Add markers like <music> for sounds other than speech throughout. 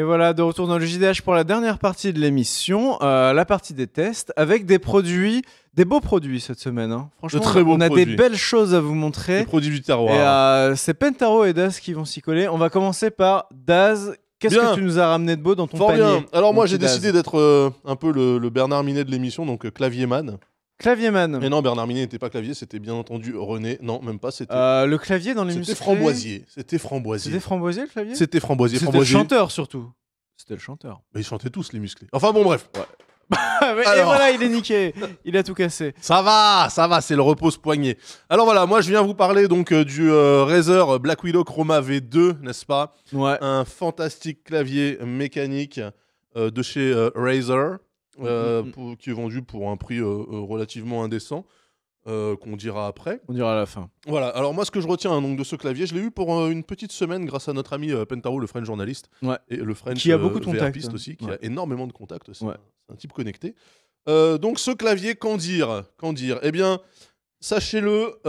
Et voilà, de retour dans le JDH pour la dernière partie de l'émission, euh, la partie des tests, avec des produits, des beaux produits cette semaine. Hein. Franchement, très on a des belles choses à vous montrer. Des produits du terroir. Euh, c'est Pentaro et Daz qui vont s'y coller. On va commencer par Daz. Qu'est-ce que tu nous as ramené de beau dans ton panier Alors moi j'ai décidé d'être euh, un peu le, Bernard Minet de l'émission, donc clavier man Clavierman. Mais non, Bernard Minet n'était pas clavier, c'était bien entendu René. Non, même pas, c'était. Euh, le clavier dans les musclés. C'était Framboisier. C'était Framboisier. C'était Framboisier le clavier C'était Framboisier. C'était le chanteur surtout. C'était le chanteur. Mais ils chantaient tous les musclés. Enfin bon, bref. <laughs> et voilà, il est niqué. Il a tout cassé. Ça va, ça va, c'est le repose poignet. Alors voilà, moi je viens vous parler donc euh, du euh, Razer Black Widow Chroma V2, n'est-ce pas Ouais. Un fantastique clavier mécanique de chez Razer. Euh, mm, mm, mm. qui est vendu pour un prix euh, euh, relativement indécent. qu'on dira après. On dira à la fin. Voilà, alors moi ce que je retiens hein, donc, de ce clavier, je l'ai eu pour une petite semaine grâce à notre ami Pentaro, le French journaliste. Et le French qui a beaucoup de contacts. Hein. aussi, qui a énormément de contacts. C'est un, type connecté. donc ce clavier, qu'en dire Qu'en dire Eh bien, sachez-le,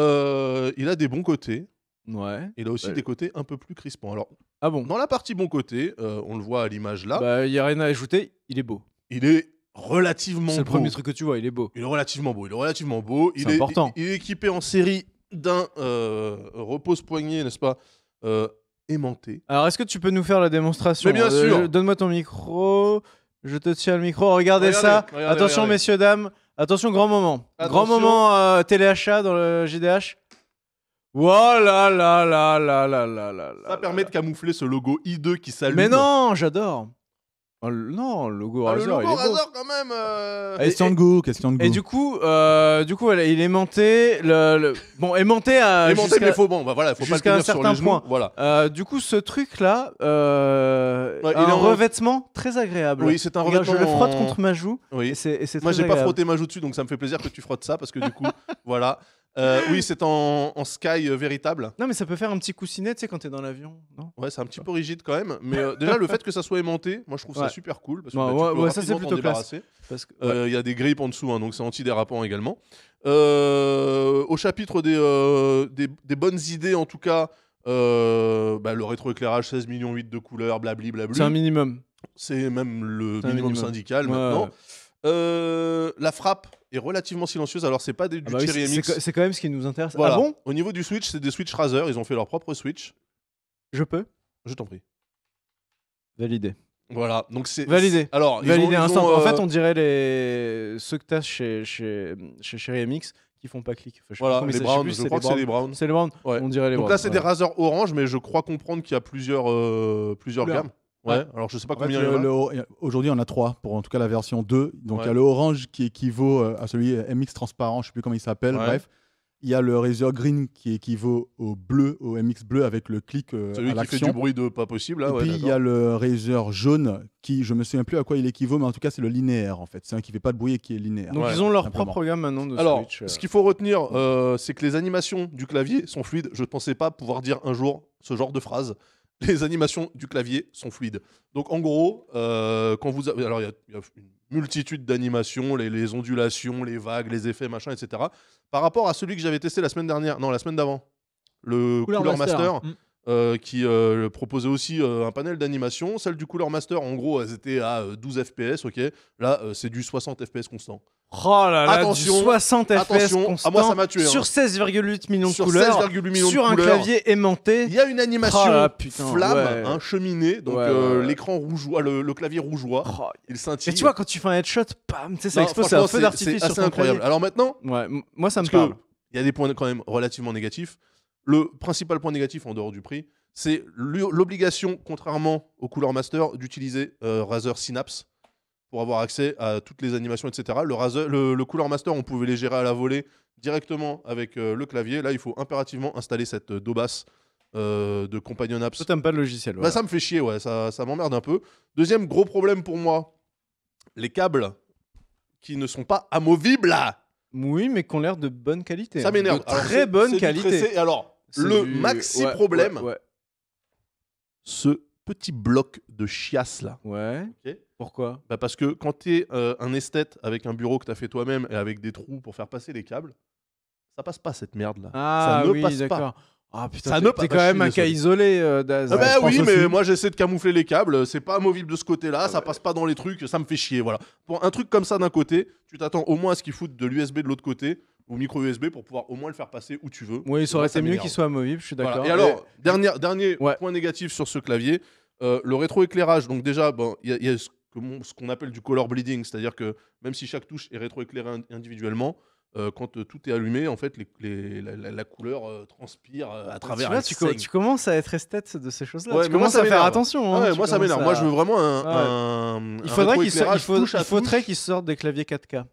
il a des bons côtés. Ouais. Il a aussi des côtés un peu plus crispants. Alors, ah bon Dans la partie bon côté, on le voit à l'image là. Bah, il bah, n'y a rien à ajouter, il est beau. Il est relativement beau. C'est le premier truc que tu vois, il est beau. Il est relativement beau, il est relativement beau. Il est, Il, est équipé en série d'un euh, repose-poignet, n'est-ce pas euh, Aimanté. Alors, est-ce que tu peux nous faire la démonstration Mais bien euh, sûr Donne-moi ton micro. Je te tiens le micro. Regardez, ça. Attention, messieurs, dames. Attention, grand moment. Grand moment téléachat dans le GDH. Voilà, là, là, là, là, là, là, Ça permet de camoufler ce logo I2 qui s'allume. Mais non, j'adore. Oh, non, le logo Ah, le logo il est beau. quand même. euh, Question de goût, question de goût. Et du coup, euh, du coup, il est aimanté. Le, Bon, aimanté à. aimanté, mais faut bon, bah voilà, faut pas le un tenir sur les genoux. Voilà. Euh, du coup, ce truc-là, euh, il est un revêtement très agréable. Oui, c'est un Regarde, revêtement. je le frotte contre ma joue. Oui. Et c'est et c'est Moi, très j'ai pas frotté ma joue dessus, donc ça me fait plaisir que tu frottes ça parce que du coup, <laughs> voilà. Euh, oui, c'est en, sky euh, véritable. Non, mais ça peut faire un petit coussinet, tu sais, quand t'es dans l'avion, Ouais, c'est un petit peu rigide quand même. Mais euh, déjà, le fait que ça soit aimanté, moi je trouve ça super cool. Parce que, bah, bah, ça, plutôt classe. Il y a des grippes en dessous, hein, donc c'est antidérapant également. au chapitre des, des, bonnes idées, en tout cas, bah, le rétroéclairage, 16 millions 8 de couleurs, blabli blabla. C'est un minimum. C'est même le minimum, syndical maintenant. Euh, la frappe est relativement silencieuse. Alors, c'est pas ah du Cherry bah MX. C'est quand même ce qui nous intéresse. Ah bon Au niveau du Switch, c'est des Switch Razer. Ils ont fait leur propre Switch. Je peux Je t'en prie. Validé. Voilà, donc c'est validé. Alors, En fait, euh, on dirait les ceux que t'as chez chez chez Cherry MX qui font pas clic. je les crois que c'est les Browns. C'est les Browns. On dirait les Donc là, c'est des Razer orange, mais je crois comprendre qu'il y a plusieurs euh, plusieurs gammes. Ouais, alors je sais pas combien il y a. Aujourd'hui, on a trois pour en tout cas la version 2. Donc il y a le orange qui équivaut euh, à celui euh, MX transparent, je sais plus comment il s'appelle, bref. Il y a le Razer Green qui équivaut au bleu, au MX bleu avec le clic euh, Celui qui fait du bruit de pas possible. Et puis il y a le Razer jaune qui, je me souviens plus à quoi il équivaut, mais en tout cas c'est le linéaire en fait. C'est un qui fait pas de bruit et qui est linéaire. Donc ils ont leur propre gamme maintenant de Alors, Switch. Alors euh. ce qu'il faut retenir, c'est que les animations du clavier sont fluides. Je ne pensais pas pouvoir dire un jour ce genre de phrase. <laughs> les animations du clavier sont fluides. Donc en gros, euh, quand vous alors il y, a une multitude d'animations, les, ondulations, les vagues, les effets, machin, etc. Par rapport à celui que j'avais testé la semaine dernière, non la semaine d'avant, le Cooler, Master, hein. mm. euh, qui euh, proposait aussi un panel d'animation. Celle du Cooler Master, en gros, elles étaient à 12 FPS, ok. Là, c'est du 60 FPS constant. Oh là là, du 60 FPS ah, constant ça m'a tué, hein. sur 16,8 millions de sur couleurs, sur un clavier aimanté. Il y a une animation oh flamme, cheminée, donc euh, l'écran rougeois, le, clavier rougeois, oh, il scintille. Et tu vois quand tu fais un headshot, ça explose, c'est un feu d'artifice sur ton incroyable. Clavier. Alors maintenant, moi ça me parle. Il y a des points quand même relativement négatifs. Le principal point négatif en dehors du prix, c'est l'obligation, contrairement aux couleurs master, d'utiliser euh, Razer Synapse pour avoir accès à toutes les animations, etc. Le, couleur le, Cooler Master, on pouvait les gérer à la volée directement avec euh, le clavier. Là, il faut impérativement installer cette euh, DOBAS euh, de Companion Apps. Ça, t'aimes pas le logiciel bah, Ça me fait chier, ouais, ça, ça m'emmerde un peu. Deuxième gros problème pour moi, les câbles qui ne sont pas amovibles. Oui, mais qui ont l'air de bonne qualité. Ça hein. m'énerve. Très bonne qualité. Alors, le maxi problème, ce petit bloc de chiasse là. Ouais. Pourquoi bah, Parce que quand tu es euh, un esthète avec un bureau que t'as fait toi-même et avec des trous pour faire passer les câbles, ça passe pas cette merde là. Ah, ça ne oui, passe pas. Ah putain, ça quand même un cas isolé. Euh, ah bah oui, mais moi j'essaie de camoufler les câbles. C'est pas amovible de ce côté-là. Ah ça passe pas dans les trucs. Ça me fait chier. Voilà. Pour un truc comme ça d'un côté, tu t'attends au moins à ce qu'il foutent de l'USB de l'autre côté au micro USB pour pouvoir au moins le faire passer où tu veux. Oui, ça aurait bah, été mieux qu'il soit amovible, je suis d'accord. Et alors, dernier, dernier point négatif sur ce clavier, euh, le rétroéclairage. Donc déjà, ben, il y, a, y a ce qu'on appelle du color bleeding, c'est-à-dire que même si chaque touche est rétroéclairée individuellement, euh, quand euh, tout est allumé, en fait, les, la, couleur euh, transpire à travers. Tu, tu, commences à être esthète de ces choses-là. tu commences à faire attention. Hein, moi, ça m'énerve. Moi, je veux vraiment un. il faudrait qu'il il faudrait qu'il sorte des claviers 4K.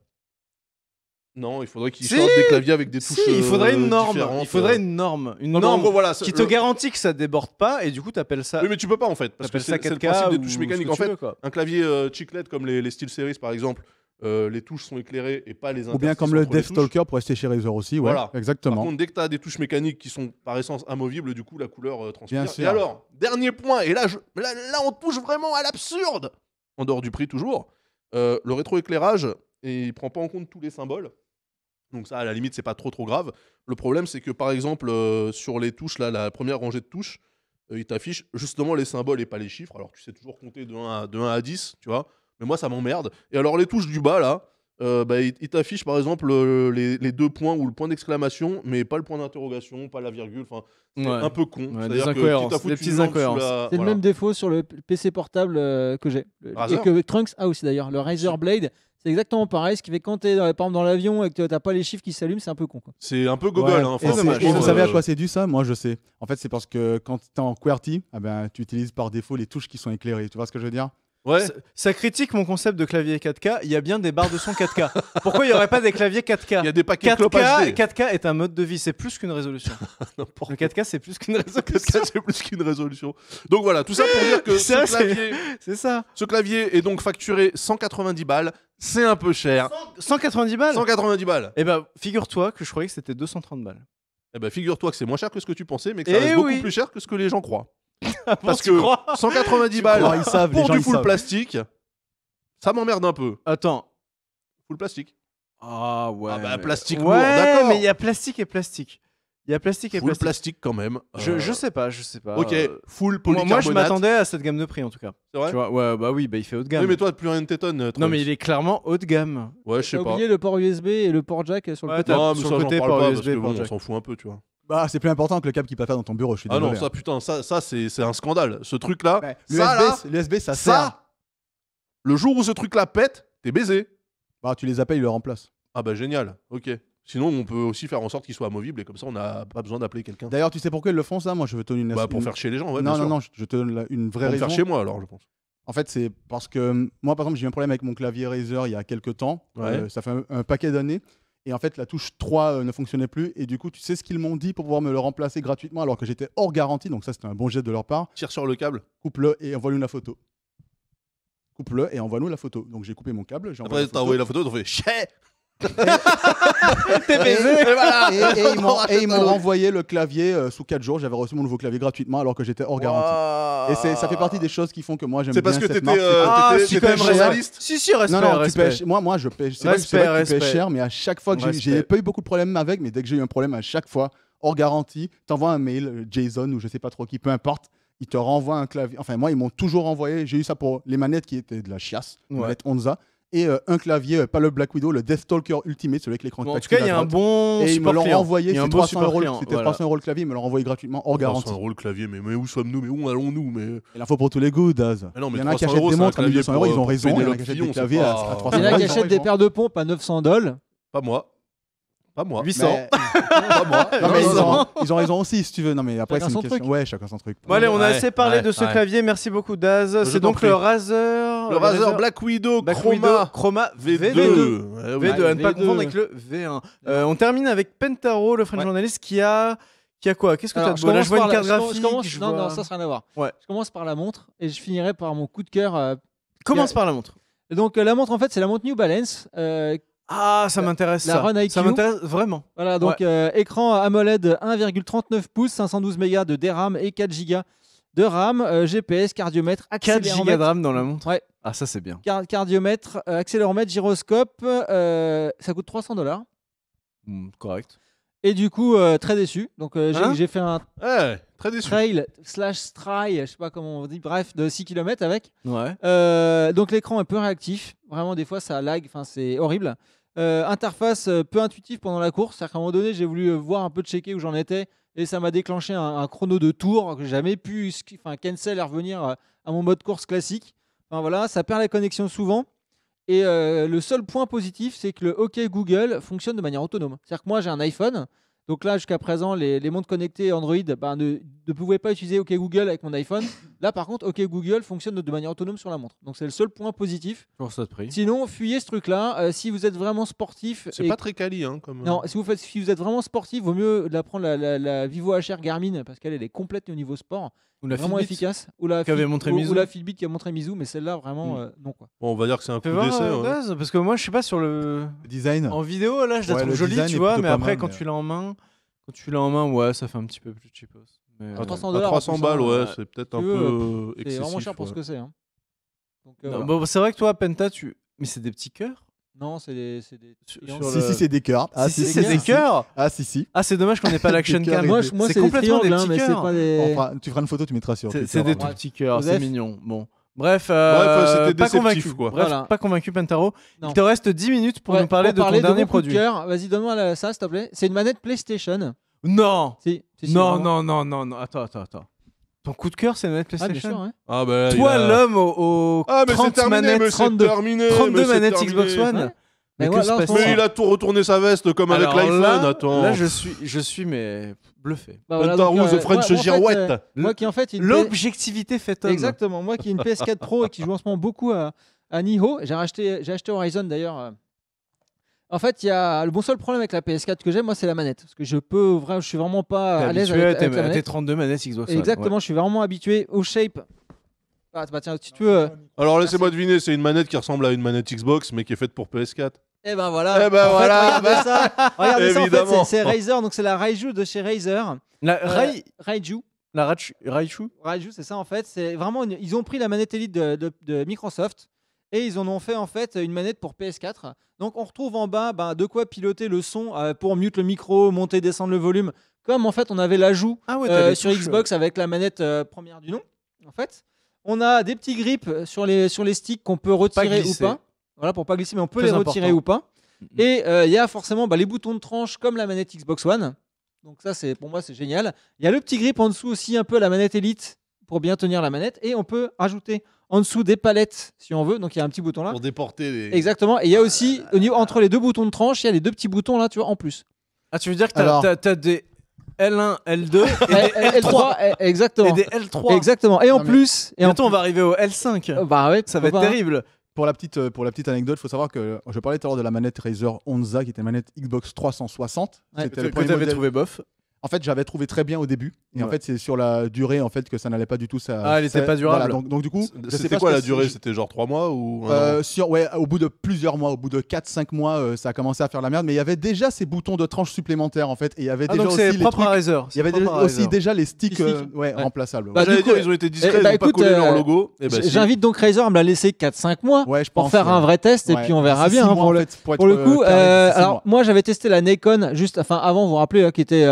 Non, il faudrait qu'ils Si sortent des claviers avec des touches. il faudrait une euh, norme. Il faudrait euh. une norme. Une norme qui te euh, garantit que ça déborde pas et du coup tu appelles ça. Oui, mais tu peux pas en fait. Parce que c'est le des touches mécaniques. En fait, un clavier chiclette comme les, les SteelSeries par exemple, les touches sont éclairées et pas les Ou bien comme le death Stalker pour rester chez Razor aussi, ouais, Voilà. Par contre, dès que tu as des touches mécaniques qui sont par essence amovibles, du coup, la couleur transpire. Et alors, dernier point, et là, je- là, on touche vraiment à l'absurde En dehors du prix, toujours. le rétroéclairage, et il prend pas en compte tous les symboles. Donc ça, à la limite, c'est pas trop trop grave. Le problème, c'est que par exemple, euh, sur les touches, là, la première rangée de touches, euh, il t'affiche justement les symboles et pas les chiffres. Alors tu sais toujours compter de à, de 1 à 10, tu vois. Mais moi, ça m'emmerde. Et alors les touches du bas, là, euh, bah, il, t'affiche par exemple euh, les, deux points ou le point d'exclamation, mais pas le point d'interrogation, pas la virgule. Enfin, c'est un peu con. des incohérences, incohérences. C'est le même défaut sur le PC portable euh, que j'ai ah, et que Trunks a aussi d'ailleurs. Le Razer Blade, c'est exactement pareil, ce qui fait quand t'es dans, par exemple, dans l'avion et que t'as pas les chiffres qui s'allument, c'est un peu con. C'est un peu Google. Hein, vous savez à quoi c'est dû ça Moi je sais. En fait, c'est parce que quand t'es en QWERTY, ah ben, tu utilises par défaut les touches qui sont éclairées. Tu vois ce que je veux dire Ouais. Ça, critique mon concept de clavier 4K. Il y a bien des barres de son 4K. Pourquoi il n'y aurait pas des claviers 4K Il y a des paquets 4K, 4K est un mode de vie. C'est plus qu'une résolution. <laughs> le 4K, <laughs> c'est plus qu'une résolution. Donc voilà, tout ça pour dire que <laughs> ce, clavier, est... ça. ce clavier est donc facturé 190 balles. C'est un peu cher. 190 balles 190 balles. Eh ben, figure-toi que je croyais que c'était 230 balles. Eh ben, figure-toi que c'est moins cher que ce que tu pensais, mais que ça eh reste beaucoup plus cher que ce que les gens croient. Ah parce que 190 balles ils pour du full plastique, ça m'emmerde un peu. Attends. Full plastique. Ah ouais. Ah bah plastique lourd, ouais, d'accord. mais il y a plastique et plastique. Il y a plastique et Full plastique. plastique quand même. Je, je euh, sais pas, je sais pas. Ok, euh, full moi, polycarbonate. moi, je m'attendais à cette gamme de prix en tout cas. C'est vrai Tu vois, ouais, bah oui, bah il fait haut de gamme. Oui, mais toi, plus rien ne t'étonne. Euh, non, mais il est clairement haut de gamme. Ouais, je sais pas. oublié le port USB et le port jack sur le côté. mais sur ça, le côté, pas, port parce USB, que bon, on s'en fout un peu, tu vois. Bah, c'est plus important que le câble qui passe dans ton bureau, je suis Ah non, ça, hein. putain, ça, c'est un scandale. Ce truc-là, ça, L'USB, ça, sert. le jour où ce truc-là pète, t'es baisé. Bah, tu les appelles, ils le remplacent. Ah bah génial, ok. Sinon, on peut aussi faire en sorte qu'il soit amovible et comme ça, on n'a pas besoin d'appeler quelqu'un. D'ailleurs, tu sais pourquoi ils le font ça Moi, je veux te donner une Bah, pour faire chez les gens, ouais, non, non, je te donne une vraie Pour faire chez moi, alors, je pense. En fait, c'est parce que hum, moi, par exemple, j'ai eu un problème avec mon clavier Razer il y a quelques temps. Euh, ça fait un paquet d'années. Et en fait, la touche 3 euh, ne fonctionnait plus. Et du coup, tu sais ce qu'ils m'ont dit pour pouvoir me le remplacer gratuitement alors que j'étais hors garantie. Donc, ça, c'était un bon jet de leur part. Tire sur le câble. Coupe-le et envoie-nous la photo. Coupe-le et envoie-nous la photo. Donc, j'ai coupé mon câble. Après, t'as envoyé la photo, t'as fait et, ils m'ont- renvoyé le clavier euh, sous 4 jours. J'avais reçu mon nouveau clavier gratuitement alors que j'étais hors garantie. Et ça fait partie des choses qui font que moi j'aime bien. C'est parce que cette t'étais marque, euh, c'est même, réaliste Si, Moi, moi, je pêche. C'est vrai que tu cher, mais à chaque fois que j'ai- pas eu beaucoup de problèmes avec, mais dès que j'ai eu un problème, à chaque fois, hors garantie, t'envoies un mail, Jason ou je sais pas trop qui, peu importe, ils te renvoient un clavier. Enfin, moi, ils m'ont toujours envoyé. J'ai eu ça pour les manettes qui étaient de la chiasse, manettes Onza et euh, un clavier, euh, pas le Black Widow, le Deathstalker Ultimate, celui avec l'écran tactile. En tout cas, il y a un bon. Et ils me l'ont renvoyé, c'était 300 euros voilà. le clavier, ils me l'ont renvoyé gratuitement hors garantie. 300 euros le clavier, mais, mais où sommes-nous Mais où allons-nous mais... Euh, et l'info pour tous les goûts, Daz. Ah il y en a qui achètent des montres à 1200 euros, ils ont raison. Hein, il y en a qui achètent des à 300 euros. Il y en des paires de pompes à 900 dollars. Pas moi. Pas moi. 800. pas moi. ils, ont, raison aussi, si tu veux. Non, mais après, c'est une question. Ouais, chacun son truc. Bon, allez, on a assez parlé de ce clavier. Merci beaucoup, Daz. C'est donc le Razer le Razer, Black Widow Chroma, Chroma V2. V2, V2 à ne pas confondre avec le V1. Euh, on termine avec Pentaro, le French journaliste, qui a. Qui a quoi Qu'est-ce que tu as de je vois une carte graphique. non, non, ça, à voir. Ouais. Je commence par la montre et je finirai par mon coup de cœur. Euh, commence par la montre. Donc, euh, la montre, en fait, c'est la montre New Balance. ah, ça m'intéresse. La Run IQ. Ça m'intéresse vraiment. Voilà, donc écran AMOLED 1,39 pouces, 512 mégas de DRAM et 4 gigas de RAM, GPS, cardiomètre, 4 gigas de RAM dans la montre. Ouais. Ah, ça, c'est bien. cardiomètre, euh, accéléromètre, gyroscope. Euh, ça coûte 300 dollars. Hmm, correct. Et du coup, euh, très déçu. Donc, hein j'ai- fait un eh, trail slash stry, je sais pas comment on dit, bref, de 6 km avec. donc, l'écran est peu réactif. Vraiment, des fois, ça lag. Enfin, c'est horrible. interface peu intuitive pendant la course. C'est-à-dire qu'à un moment donné, j'ai voulu voir un peu checker où j'en étais. Et ça m'a déclenché un, chrono de tour que j'ai jamais pu cancel et revenir à mon mode course classique voilà, ça perd la connexion souvent. Et euh, le seul point positif, c'est que le OK Google fonctionne de manière autonome. C'est-à-dire que moi, j'ai un iPhone. Donc là, jusqu'à présent, les, montres connectées Android bah, ne, pouvaient pas utiliser OK Google avec mon iPhone. Là, par contre, OK Google fonctionne de manière autonome sur la montre. Donc c'est le seul point positif. Sinon, fuyez ce truc-là. Euh, si vous êtes vraiment sportif. C'est pas très quali, hein, comme... Non, euh. si vous, faites, si vous êtes vraiment sportif, vaut mieux la prendre la, Vivo HR Garmin parce qu'elle est complète au niveau sport. Ou la vraiment efficace. Ou la, qui montré ou la Fitbit qui a montré Mizu, mais celle-là, vraiment, hmm. euh, non. quoi. on va dire que c'est un coup d'essai. parce que moi, je suis pas sur le. design. En vidéo, là, je la trouve jolie, tu vois, mais après, quand tu l'as en main, quand tu l'as en main, ouais, ça fait un petit peu plus cheapos. 300 300 euh, balles, hein, ouais, euh, c'est peut-être un peu excessif C'est vraiment cher pour ce que c'est. Hein. c'est vrai que toi, Penta, tu. Mais c'est des petits cœurs non, c'est des. c'est des- Si, si, c'est des cœurs. Ah, si, si, c'est des cœurs. Ah, si, si. Ah, c'est dommage qu'on n'ait pas <laughs> l'action cam. Moi, c'est complètement des cœurs. pas des. tu feras une photo, tu mettras sur. C'est des tout petits cœurs, c'est mignon. Bon. Bref, euh, Bref, pas convaincu. quoi. pas convaincu Pentaro. Il te reste 10 minutes pour nous parler de ton dernier produit. Vas-y, donne-moi ça, s'il te plaît. C'est une manette PlayStation. Non, Si, non, non, non, non, non. Attends, attends, attends. Ton coup de cœur, c'est la manette ah, PlayStation Ah, bah, Toi, l'homme au 32, ah, manettes Xbox One. Mais il a tout retourné sa veste comme avec l'iPhone, je suis, je suis mais bluffé. qui en fait. L'objectivité fait Exactement. Moi qui ai une PS4 Pro et qui joue en ce moment beaucoup à, Niho. J'ai j'ai acheté Horizon d'ailleurs. Euh, en fait, il y a le bon seul problème avec la PS4 que j'ai, moi, c'est la manette. Parce que je peux vraiment, je suis vraiment pas à l'aise avec, la manette. T'es 32 manettes Xbox One. Exactement, je suis vraiment habitué au shape. Ah, bah, tu euh, Alors laissez-moi deviner, c'est une manette qui ressemble à une manette Xbox, mais qui est faite pour PS4. Eh ben voilà. Eh ben voilà. regardez ça. fait, c'est Razer, donc c'est la Raiju de chez Razer. La euh, Raiju. La Raiju. Raiju, c'est ça en fait. C'est vraiment. Ils ont pris la manette Elite de Microsoft et ils en ont fait en fait une manette pour PS4. Donc on retrouve en bas ben, de quoi piloter le son euh, pour mute le micro, monter, descendre le volume, comme en fait on avait l'ajout ah euh, sur Xbox avec la manette euh, première du nom. En fait, on a des petits grips sur les sur les sticks qu'on peut retirer ou pas. Voilà pour pas glisser, mais on peut les retirer ou pas. Mm-hmm. Et il y a forcément bah, les boutons de tranche comme la manette Xbox One. Donc ça c'est pour moi c'est génial. Il y a le petit grip en dessous aussi un peu la manette Elite pour bien tenir la manette et on peut ajouter en dessous des palettes, si on veut. Donc il y a un petit bouton là. Pour déporter Exactement. Et il y a ah aussi, au niveau, entre les deux boutons de tranche, il y a les deux petits boutons là, tu vois, en plus. Ah, tu veux dire que t'as des L1, L2 L3, exactement. Et des L3. Exactement. Et en plus, et bientôt en... on va arriver au L5. Euh, bah ouais, ça va être hein. terrible. Pour la, petite, euh, pour la petite anecdote, il faut savoir que euh, je parlais tout à l'heure de la manette Razer Onza qui était une manette Xbox 360. C'était le premier modèle... trouvé bof en fait, j'avais trouvé très bien au début. Et en fait, c'est sur la durée en fait que ça n'allait pas du tout. Ça, ah, elle n'était pas durable. donc, du coup, c'était quoi la durée C'était genre 3 mois ou euh, sur, ouais, au bout de plusieurs mois, au bout de 4-5 mois, euh, ça a commencé à faire la merde. Mais il y avait déjà ces boutons de tranche supplémentaires en fait, et il y avait ah, déjà aussi les propre Razer. Il y avait aussi déjà les sticks, euh, remplaçables. Bah, coup, bah, ils ont été discrets, eh, ils n'ont bah, pas collé leur logo. Eh bah, j'invite donc Razer à me la laisser 4-5 mois pour faire un vrai test, et puis on verra bien. Hein, pour le coup, alors moi j'avais testé la Nikon juste, avant, vous vous rappelez, hein, qui était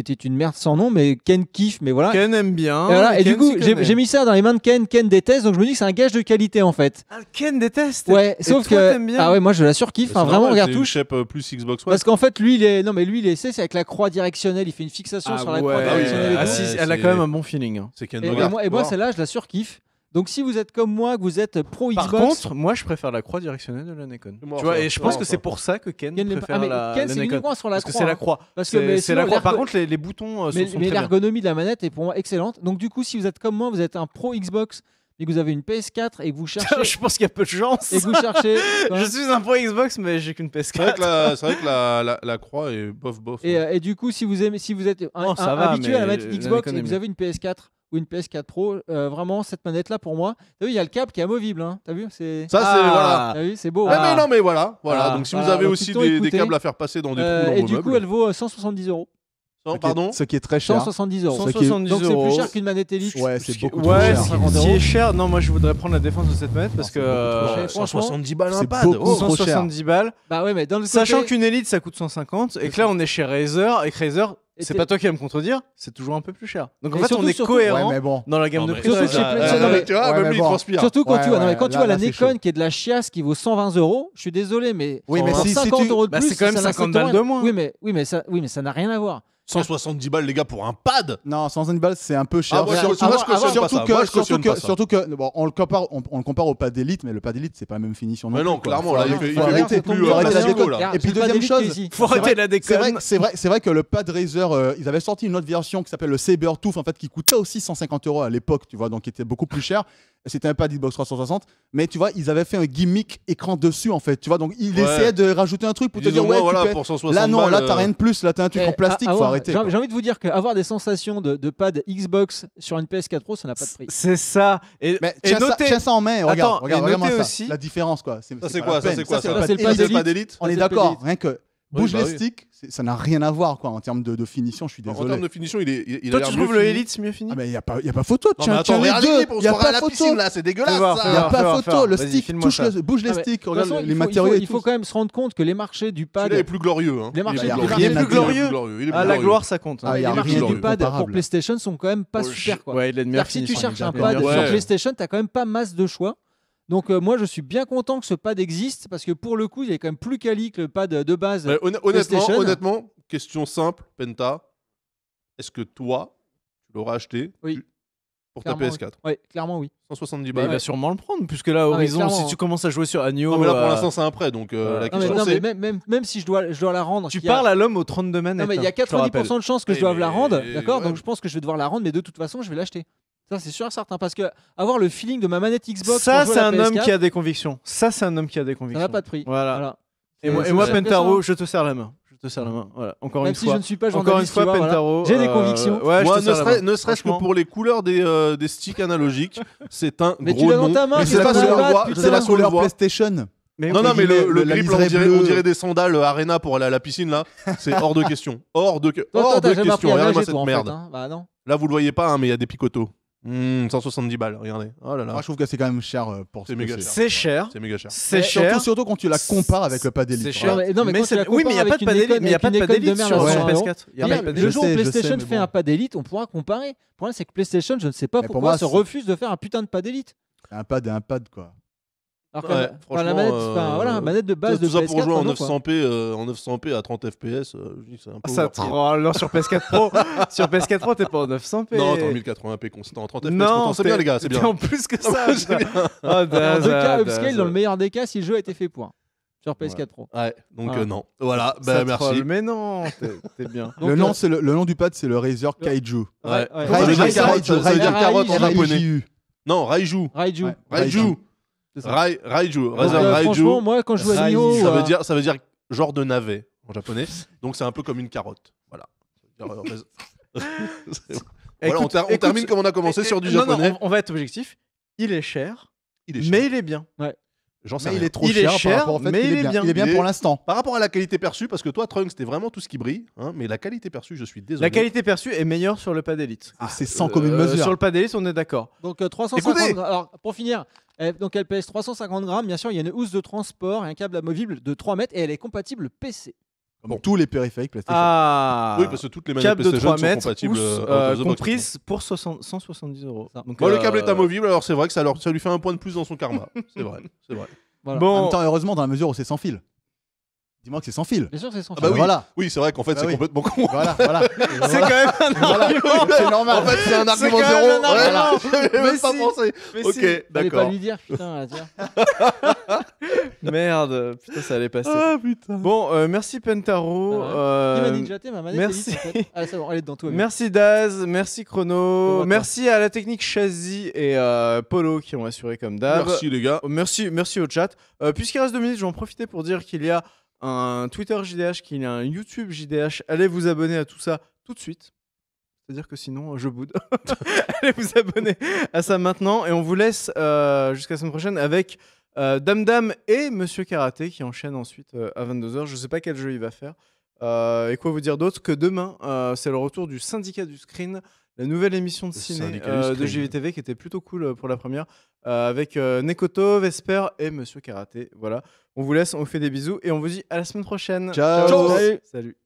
était une merde sans nom, mais Ken kiffe, mais voilà. Ken aime bien. Et, et du coup, j'ai mis ça dans les mains de Ken, Ken déteste, donc je me dis que c'est un gage de qualité en fait. Ah, Ken déteste Ouais, sauf que. Ah ouais, moi je la surkiffe, hein, vraiment, regarde tout. Euh, plus Xbox One. Parce qu'en fait, lui, il est. Non, mais lui, il essaie, c'est avec la croix directionnelle, il fait une fixation ah sur la croix ah directionnelle. Ah, si, elle a quand même un bon feeling. Hein. C'est Ken Et, et moi, moi celle-là, je la surkiffe. Donc si vous êtes comme moi, que vous êtes pro Xbox. Par contre, moi je préfère la croix directionnelle de la Nikon. tu vois, et je pense que c'est pour ça que Ken, préfère ah, la, Ken, la Parce que c'est la croix. Hein. Parce c'est la croix. Par contre, les, boutons euh, mais, sont, Mais l'ergonomie de la manette est pour moi excellente. Donc du coup, si vous êtes comme moi, vous êtes un pro Xbox et que vous avez une PS4 et que vous <laughs> cherchez. je pense qu'il y a peu de chance. Et vous cherchez. <laughs> je suis un pro Xbox, mais j'ai qu'une PS4. C'est vrai que, la, croix est bof bof. Hein. Euh, et, du coup, si vous aimez, si vous êtes habitué à la manette Xbox et que vous avez une PS4 ou une PS4 Pro. Euh, vraiment, cette manette-là, pour moi, t'as vu, il y a le câble qui est amovible. Hein, t'as vu c'est... Ça, c'est ah. beau. Mais, ah. non, mais voilà, voilà. Ah. Donc si vous avez aussi des, câbles à faire passer dans des trous euh, dans et du coup, elle vaut 170 euh, euros. Non, ce pardon qui est, Ce qui est très cher. 170 euros. Donc c'est plus cher qu'une manette Elite. Ouais, c'est beaucoup ouais, trop cher. si, cher. Non, moi je voudrais prendre la défense de cette manette parce que. 170 euh, balles un pad. Oh, 170 balles. Bah ouais, mais Sachant qu'une Elite ça coûte 150 et que là on est chez Razer et que Razer. C'est pas toi qui vas me contredire, c'est toujours un peu plus cher. Donc en fait, on est cohérent dans la gamme de prix. Surtout quand tu vois la Nikon qui est de la chiasse qui vaut 120 euros, je suis désolé, mais 50 euros de bah, plus, c'est quand même 50 balles de moins. Oui, mais ça n'a rien à voir. 170 balles, les gars, pour un pad Non, 170 balles, c'est un peu cher. surtout, que, surtout, que, on le compare, on, le compare au pad Elite mais le pad Elite c'est pas la même finition. Non mais non, clairement, il faut, arrêter, plus, la Et puis deuxième chose, faut arrêter la déconne. C'est vrai, que le pad Razer, euh, ils avaient sorti une autre version qui s'appelle le Saber Tooth, en fait, qui coûtait aussi 150 euros à l'époque, tu vois, donc qui était beaucoup plus cher. C'était un pad Xbox 360, mais tu vois, ils avaient fait un gimmick écran dessus en fait. Tu vois, donc ils essayait essayaient de rajouter un truc pour te dire ouais, voilà, tu peux... là non, là t'as euh. rien de plus, là t'as un truc eh, en plastique, ah, faut arrêter. J'ai envie de vous dire qu'avoir des sensations de, pad Xbox sur une PS4 Pro, ça n'a pas de prix. C'est ça. Et, mais tiens, ça, en main, regarde, regarde, regarde La différence quoi. C'est quoi ça C'est quoi ça C'est pas d'élite. On est d'accord, rien que Bouge les sticks, ça n'a rien à voir quoi en termes de, finition. Je suis désolé. En termes de finition, il est. Il, il Toi, tu trouves le Elite mieux fini ah, Il pas, n'y a, a, pas photo. tu attends, tiens, les deux. Il n'y a pas photo. Piscine, là, c'est dégueulasse. Il n'y a pas photo. Le stick touche, bouge les sticks. les il faut, matériaux. Il faut, quand même se rendre compte que les marchés du pad. Il est plus glorieux. Hein. Les marchés du Il est plus glorieux. Ah, la gloire, ça compte. Hein. Ah, les marchés du pad pour PlayStation sont quand même pas oh, super quoi. Si tu cherches un pad sur PlayStation, t'as quand même pas masse de choix. Donc euh, moi je suis bien content que ce pad existe parce que pour le coup il est quand même plus quali que le pad de base. honnêtement, question simple, Penta, est-ce que toi tu l'auras acheté Pour ta PS4 Oui, clairement oui. 170 bah, balles. il va sûrement le prendre, puisque là, ah, Horizon, si tu commences à jouer sur Agnew. Non, mais là, pour euh, l'instant, c'est un prêt, donc euh, la question c'est... même, si je dois, je dois la rendre. Tu parles à l'homme aux 32 manettes. Non, mais il y a 90% hein, de chances que je eh doive la rendre, d'accord Donc je pense que je vais devoir la rendre, mais de toute façon, je vais l'acheter. Ça, c'est sûr et certain. Parce que avoir le feeling de ma manette Xbox. Ça, c'est un homme qui a des convictions. Ça, c'est un homme qui a des convictions. Ça n'a pas de prix. Voilà. Et, moi, Pentaro, hein. je te serre la main. Je te serre la main. Voilà. Encore une si fois. je ne suis pas Encore une Pentaro. J'ai des euh, convictions. ne, serait, ce que pour les couleurs des, euh, des sticks analogiques, c'est un mais gros. Tu nom. Dans ta main, C'est la couleur PlayStation. non, non, mais le, le, grip, on, dirait, des sandales euh, Arena pour aller à la piscine, là. C'est hors de question. Hors de, hors de question. Regardez-moi cette merde. Hein. Bah, là, vous le voyez pas, hein, mais il y a des picotos. 170 hmm, balles, regardez. Oh là là. je trouve que c'est quand même cher euh, pour ce C'est méga cher. C'est cher. C'est méga cher. C'est cher. Surtout, quand tu la compares avec le pad élite. C'est cher. oui, mais il n'y a pas de pad élite. Mais il y a pas de pad Elite sur PS4. le jour où PlayStation fait un pad d'élite, on pourra comparer. Le problème, c'est que PlayStation, je ne sais pas pourquoi, se refuse de faire un putain de pad d'élite. Un pad et un pad, quoi. Alors ouais, franchement, la manette, euh, voilà, manette de base tout de ça PS4, pour jouer en 900p, euh, en 900p à 30 fps, euh, je dis c'est un peu. ça troll, sur PS4 Pro, <laughs> sur PS4 Pro, t'es pas en 900p. Non, t'es en 1080p constant, 30 fps constant, c'est bien les gars, c'est bien. en plus que <laughs> ça. Ah, dans le cas upscale, dans le meilleur des cas, si le jeu a été fait point sur PS4 ouais. Pro. Ouais, donc ah. euh, non. Voilà, bah, merci. Troll, mais non, t'es bien. <laughs> le, nom, euh, c'est le, nom du pad, c'est le Razer Kaiju. Ouais. ouais. Razer Kaiju, Razer Karotte en japonais. Non, Raiju. Raiju. Raiju. Euh, Raiju. Franchement, moi, quand je ça, veut euh, dire, ça veut dire genre de navet en japonais. <laughs> Donc, c'est un peu comme une carotte. Voilà. Euh, <laughs> on, termine comme on a commencé sur du non, japonais. on, va être objectif. Il est cher, il est cher. mais il est bien. Ouais. J'en sais il est trop cher, mais il, est bien. pour l'instant. Par rapport à la qualité perçue, parce que toi, Trunks, c'était vraiment tout ce qui brille, hein, mais la qualité perçue, je suis désolé. La qualité perçue est meilleure sur le Pad d'élite. Ah, c'est sans euh, commune mesure. Sur le Pad on est d'accord. Donc 350 euh, Alors, pour finir, donc elle pèse 350 grammes. Bien sûr, il y a une housse de transport et un câble amovible de 3 mètres et elle est compatible PC tous les périphériques PlayStation. Ah Oui, parce que toutes les manettes PlayStation sont mètres, compatibles. Euh, euh, pour 170 euros. bon, Le câble euh, est amovible, alors c'est vrai que ça, lui fait un point de plus dans son karma. <laughs> c'est vrai, c'est vrai. Bon. En heureusement, dans la mesure où c'est sans fil. Dis-moi que c'est sans fil. Bien sûr, c'est sans ah fil. Ah bah oui. Oui, c'est vrai qu'en fait, bah c'est complètement con. Voilà, voilà. <laughs> C'est quand même un C'est normal. En fait, c'est un argument zéro. un argument. Mais même pas si. pensé. Mais si. ne pas lui dire, putain, dire. <laughs> Merde, putain, ça allait passer. Ah, putain. Bon, euh, merci Pentaro. merci. Ah, c'est euh, bon, elle est ah, dans tout. Merci Daz, merci Chrono, merci à la technique Chazzy et euh, Polo qui ont assuré comme d'hab. Merci les gars. Merci, merci au chat. Puisqu'il reste deux minutes, je vais en profiter pour dire qu'il y a un Twitter JDH, qu'il a un YouTube JDH. Allez vous abonner à tout ça tout de suite. C'est-à-dire que sinon, je boude. <laughs> Allez vous abonner à ça maintenant. Et on vous laisse euh, jusqu'à la semaine prochaine avec euh, Dame Dame et Monsieur Karaté qui enchaîne ensuite euh, à 22h. Je ne sais pas quel jeu il va faire. et quoi vous dire d'autre que demain, c'est le retour du syndicat du screen la nouvelle émission de ciné euh, de JVTV qui était plutôt cool euh, pour la première, euh, avec Nekoto, Vesper et Monsieur Karaté. Voilà, on vous laisse, on vous fait des bisous et on vous dit à la semaine prochaine. Ciao, Salut.